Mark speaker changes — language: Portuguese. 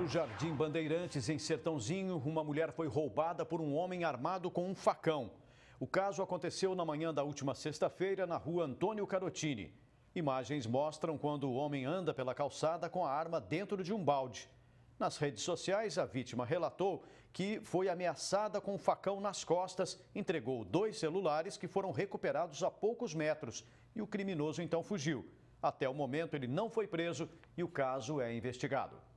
Speaker 1: No Jardim Bandeirantes, em Sertãozinho, uma mulher foi roubada por um homem armado com um facão. O caso aconteceu na manhã da última sexta-feira na rua Antônio Carotini. Imagens mostram quando o homem anda pela calçada com a arma dentro de um balde. Nas redes sociais, a vítima relatou que foi ameaçada com um facão nas costas, entregou dois celulares que foram recuperados a poucos metros e o criminoso então fugiu. Até o momento, ele não foi preso e o caso é investigado.